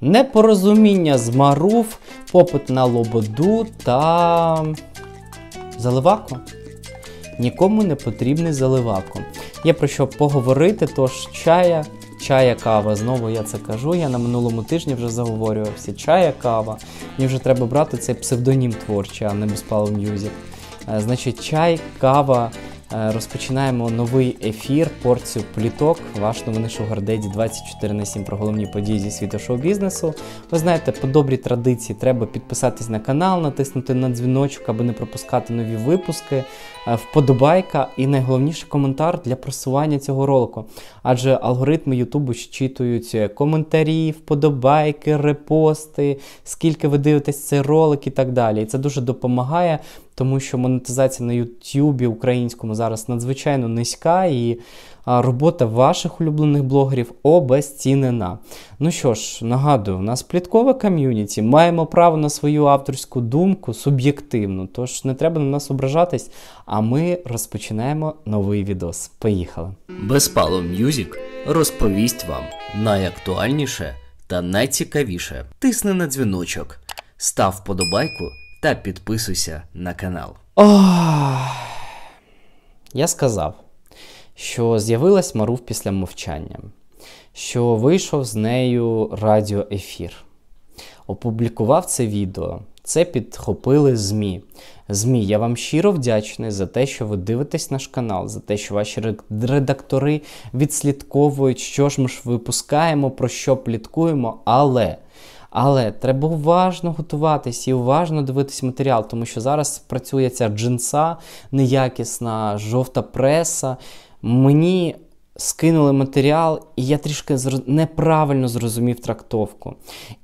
Непорозуміння з Маруф, попит на лободу та заливаку. Нікому не потрібний заливаку. Є про що поговорити, тож чая, чая, кава. Знову я це кажу. Я на минулому тижні вже заговорювався. Чая, кава. Мені вже треба брати цей псевдонім творчий, а не безпалом Music. Е, значить, чай, кава. Е, розпочинаємо новий ефір, порцію пліток. Ваш новини Шугардеді 24 на 7 про головні події зі світу шоу-бізнесу. Ви знаєте, по добрій традиції треба підписатись на канал, натиснути на дзвіночок, аби не пропускати нові випуски, е, вподобайка і найголовніше коментар для просування цього ролику. Адже алгоритми Ютубу щитують коментарі, вподобайки, репости, скільки ви дивитесь цей ролик і так далі. І це дуже допомагає тому що монетизація на Ютубі українському зараз надзвичайно низька, і робота ваших улюблених блогерів обезцінена. Ну що ж, нагадую, у нас пліткове ком'юніті, маємо право на свою авторську думку суб'єктивну, тож не треба на нас ображатись. А ми розпочинаємо новий відос. Поїхали! Безпало М'юзік розповість вам найактуальніше та найцікавіше. Тисни на дзвіночок, став подобайку та підписуйся на канал. я сказав, що з'явилась Марув після мовчання, що вийшов з нею радіоефір. Опублікував це відео. Це підхопили ЗМІ. ЗМІ, я вам щиро вдячний за те, що ви дивитесь наш канал, за те, що ваші редактори відслідковують, що ж ми ж випускаємо, про що пліткуємо, але але треба уважно готуватись і уважно дивитись матеріал, тому що зараз працює ця джинса неякісна, жовта преса. Мені скинули матеріал, і я трішки неправильно зрозумів трактовку.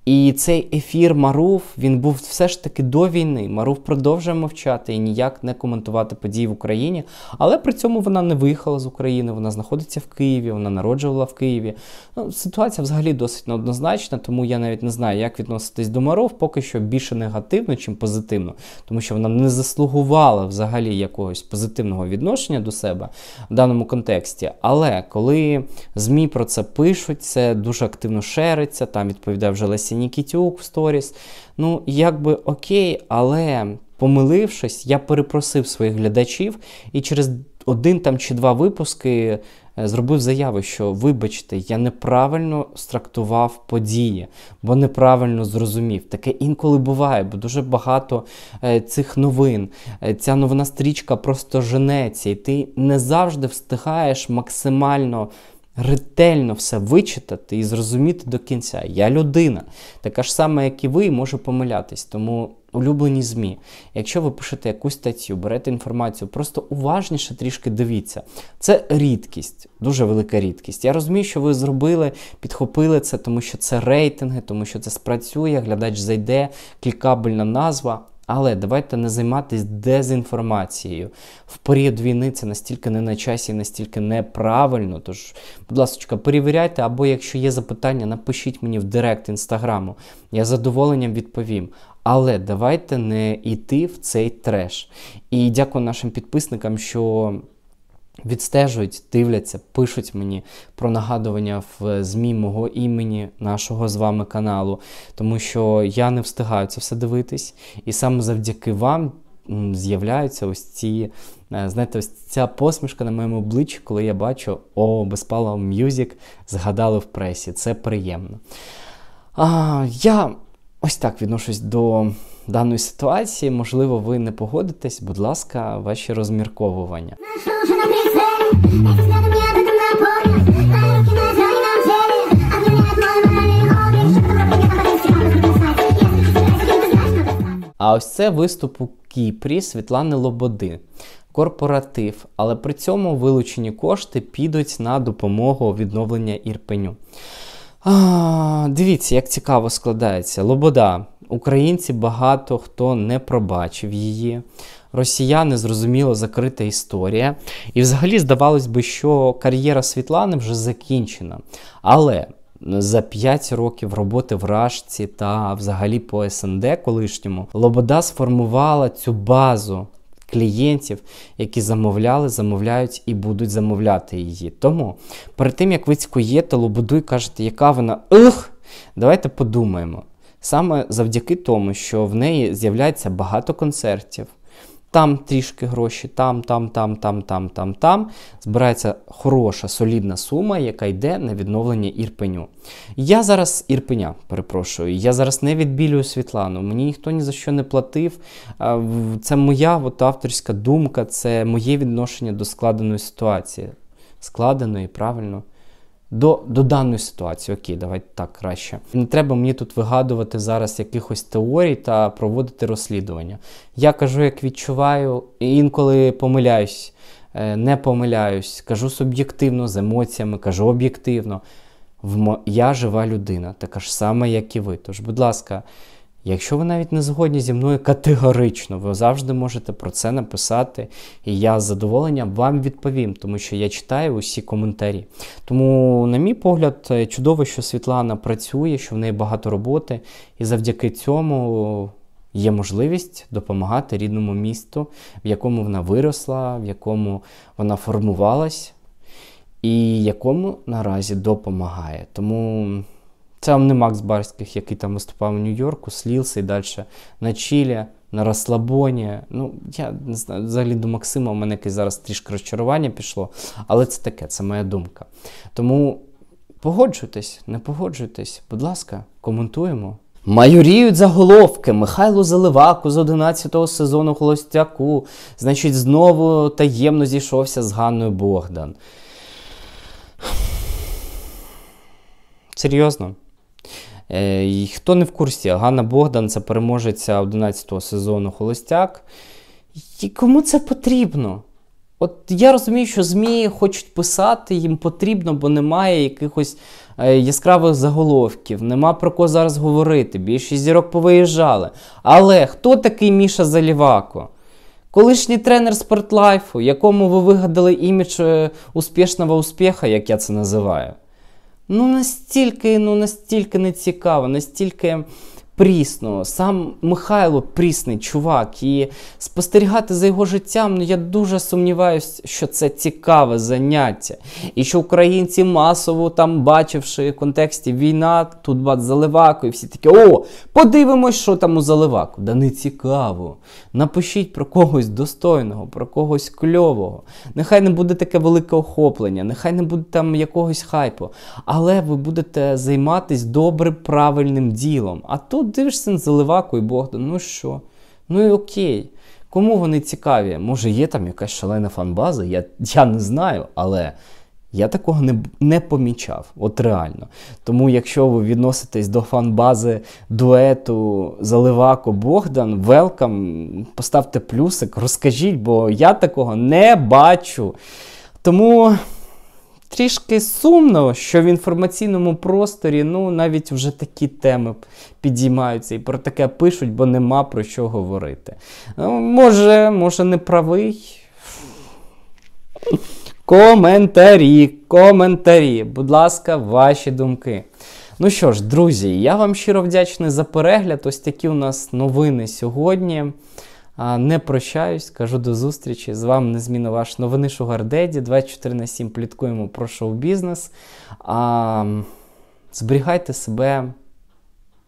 І цей ефір Маруф він був все ж таки до війни. Маруф продовжує мовчати і ніяк не коментувати події в Україні. Але при цьому вона не виїхала з України, вона знаходиться в Києві, вона народжувала в Києві. Ну, Ситуація взагалі досить неоднозначна, тому я навіть не знаю, як відноситись до Маруф, поки що більше негативно, чим позитивно, тому що вона не заслугувала взагалі якогось позитивного відношення до себе в даному контексті. Але коли ЗМІ про це пишуть, це дуже активно шериться, там відповідає вже Леся Нікітюк в сторіс. Ну, якби окей, але помилившись, я перепросив своїх глядачів і через один там чи два випуски Е, зробив заяву, що вибачте, я неправильно страктував події, бо неправильно зрозумів. Таке інколи буває, бо дуже багато е, цих новин. Е, ця новина стрічка просто женеться, і ти не завжди встигаєш максимально. Ретельно все вичитати і зрозуміти до кінця. Я людина, така ж сама, як і ви, можу помилятись. Тому улюблені ЗМІ. Якщо ви пишете якусь статтю, берете інформацію, просто уважніше трішки дивіться. Це рідкість, дуже велика рідкість. Я розумію, що ви зробили, підхопили це, тому що це рейтинги, тому що це спрацює, глядач зайде, клікабельна назва. Але давайте не займатися дезінформацією. В період війни це настільки не на часі, настільки неправильно. Тож, будь ласка, перевіряйте, або якщо є запитання, напишіть мені в директ інстаграму. Я з задоволенням відповім. Але давайте не йти в цей треш. І дякую нашим підписникам, що. Відстежують, дивляться, пишуть мені про нагадування в е, ЗМІ мого імені, нашого з вами каналу, тому що я не встигаю це все дивитись, і саме завдяки вам з'являються ось ці, е, знаєте, ось ця посмішка на моєму обличчі, коли я бачу о, Безпала М'юзік згадали в пресі. Це приємно. А, Я ось так відношусь до даної ситуації. Можливо, ви не погодитесь, будь ласка, ваші розмірковування. А ось це виступ у Кіпрі Світлани Лободи. Корпоратив, але при цьому вилучені кошти підуть на допомогу відновлення ірпеню. А, Дивіться, як цікаво складається. Лобода Українці багато хто не пробачив її. Росіяни зрозуміло закрита історія. І взагалі здавалось би, що кар'єра Світлани вже закінчена. Але. За 5 років роботи в Рашці та взагалі по СНД колишньому Лобода сформувала цю базу клієнтів, які замовляли, замовляють і будуть замовляти її. Тому перед тим як ви цькуєте Лободу і кажете, яка вона ех, давайте подумаємо саме завдяки тому, що в неї з'являється багато концертів. Там трішки гроші, там, там, там, там, там, там, там. Збирається хороша солідна сума, яка йде на відновлення ірпеню. Я зараз ірпеня, перепрошую, я зараз не відбілюю Світлану, мені ніхто ні за що не платив. Це моя от, авторська думка, це моє відношення до складеної ситуації. Складеної, правильно до до даної ситуації. Окей, давайте так краще. Не треба мені тут вигадувати зараз якихось теорій та проводити розслідування. Я кажу, як відчуваю, і інколи помиляюсь, е, не помиляюсь, кажу суб'єктивно з емоціями, кажу об'єктивно. Я жива людина, така ж сама, як і ви. Тож, будь ласка. Якщо ви навіть не згодні зі мною категорично, ви завжди можете про це написати, і я з задоволенням вам відповім, тому що я читаю усі коментарі. Тому, на мій погляд, е, чудово, що Світлана працює, що в неї багато роботи, і завдяки цьому є можливість допомагати рідному місту, в якому вона виросла, в якому вона формувалась, і якому наразі допомагає. Тому. Це не Макс Барських, який там виступав у Нью-Йорку, слівся і далі на Чілі, на розслабоні. Ну, я не знаю, взагалі до Максима у мене якесь зараз трішки розчарування пішло, але це таке, це моя думка. Тому погоджуйтесь, не погоджуйтесь, будь ласка, коментуємо. Майоріють заголовки Михайло Заливаку з 11-го сезону Холостяку. Значить, знову таємно зійшовся з Ганною Богдан. Серйозно? Е, і Хто не в курсі, Ганна Богдан це переможеця 11 го сезону Холостяк. І Кому це потрібно? От я розумію, що ЗМІ хочуть писати, їм потрібно, бо немає якихось е, яскравих заголовків, нема про кого зараз говорити. Більшість зірок повиїжджали. Але хто такий Міша Залівако? Колишній тренер спортлайфу, якому ви вигадали імідж е, успішного успіха, як я це називаю ну настільки, ну настільки не цікаво, настільки Прісно, сам Михайло прісний чувак, і спостерігати за його життям, ну я дуже сумніваюся, що це цікаве заняття. І що українці масово там, бачивши в контексті війна, тут бац, заливаку, і всі такі о, подивимось, що там у заливаку. Да не цікаво. Напишіть про когось достойного, про когось кльового. Нехай не буде таке велике охоплення, нехай не буде там якогось хайпу, але ви будете займатися добре, правильним ділом. А тут Ну, дивишся на заливаку і Богдан, ну що? Ну і окей. Кому вони цікаві? Може, є там якась шалена фанбаза? Я я не знаю, але я такого не не помічав. От реально. Тому, якщо ви відноситесь до фанбази дуету Заливако Богдан, велкам, поставте плюсик, розкажіть, бо я такого не бачу. Тому. Трішки сумно, що в інформаційному просторі ну навіть вже такі теми підіймаються і про таке пишуть, бо нема про що говорити. Ну, Може, може, не правий. Коментарі, коментарі. Будь ласка, ваші думки. Ну що ж, друзі, я вам щиро вдячний за перегляд. Ось такі у нас новини сьогодні. Не прощаюсь, кажу до зустрічі. З вами незмінно ваш новини Шугардеді. 24 на 7 пліткуємо про шоу-бізнес. Зберігайте себе,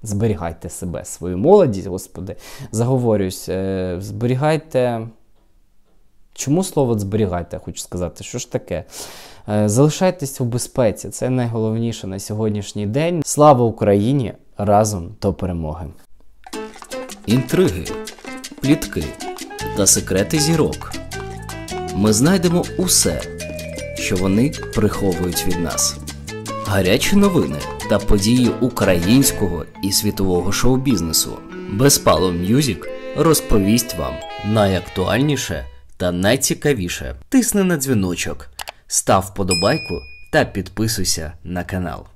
зберігайте себе, свою молодість, господи, заговорююсь, е, зберігайте. Чому слово зберігайте, хочу сказати, що ж таке? Е, залишайтесь у безпеці. Це найголовніше на сьогоднішній день. Слава Україні! Разом до перемоги! Інтриги плітки та секрети зірок. Ми знайдемо усе, що вони приховують від нас. Гарячі новини та події українського і світового шоу-бізнесу. Безпалом М'юзік розповість вам найактуальніше та найцікавіше. Тисни на дзвіночок, став подобайку та підписуйся на канал.